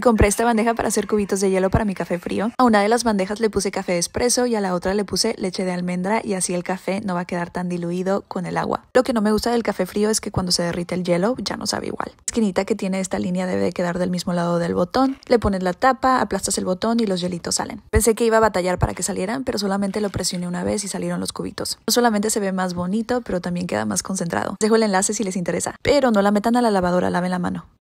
Compré esta bandeja para hacer cubitos de hielo para mi café frío. A una de las bandejas le puse café de espresso y a la otra le puse leche de almendra y así el café no va a quedar tan diluido con el agua. Lo que no me gusta del café frío es que cuando se derrite el hielo ya no sabe igual. esquinita que tiene esta línea debe quedar del mismo lado del botón. Le pones la tapa, aplastas el botón y los hielitos salen. Pensé que iba a batallar para que salieran, pero solamente lo presioné una vez y salieron los cubitos. No solamente se ve más bonito, pero también queda más concentrado. Dejo el enlace si les interesa, pero no la metan a la lavadora, laven la mano.